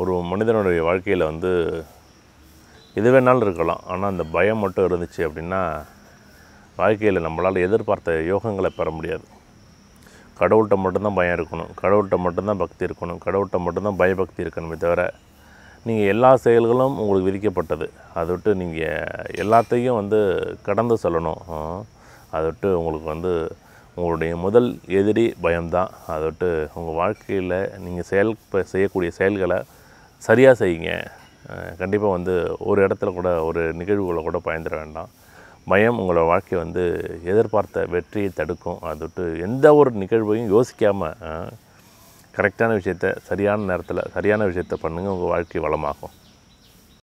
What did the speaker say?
ஒரு மனிதனுடைய வாழ்க்கையில் வந்து எது வேணாலும் இருக்கலாம் ஆனால் அந்த பயம் மட்டும் இருந்துச்சு அப்படின்னா வாழ்க்கையில் நம்மளால் எதிர்பார்த்த யோகங்களை பெற முடியாது கடவுள்கிட்ட மட்டும்தான் பயம் இருக்கணும் கடவுள்கிட்ட மட்டும்தான் பக்தி இருக்கணும் கடவுள்கிட்ட மட்டும்தான் பயபக்தி இருக்கணுமே தவிர நீங்கள் எல்லா செயல்களும் உங்களுக்கு விதிக்கப்பட்டது அதை விட்டு நீங்கள் எல்லாத்தையும் வந்து கடந்து சொல்லணும் அதை விட்டு உங்களுக்கு வந்து உங்களுடைய முதல் எதிரி பயம்தான் அதை விட்டு உங்கள் வாழ்க்கையில் நீங்கள் செயல் செய்யக்கூடிய செயல்களை சரியாக செய்யுங்க கண்டிப்பாக வந்து ஒரு இடத்துல கூட ஒரு நிகழ்வுகளை கூட பயந்துட வேண்டாம் பயம் உங்களோட வாழ்க்கையை வந்து எதிர்பார்த்த வெற்றியை தடுக்கும் அது விட்டு எந்த ஒரு நிகழ்வையும் யோசிக்காமல் கரெக்டான விஷயத்த சரியான நேரத்தில் சரியான விஷயத்த பண்ணுங்கள் உங்கள் வாழ்க்கை வளமாகும்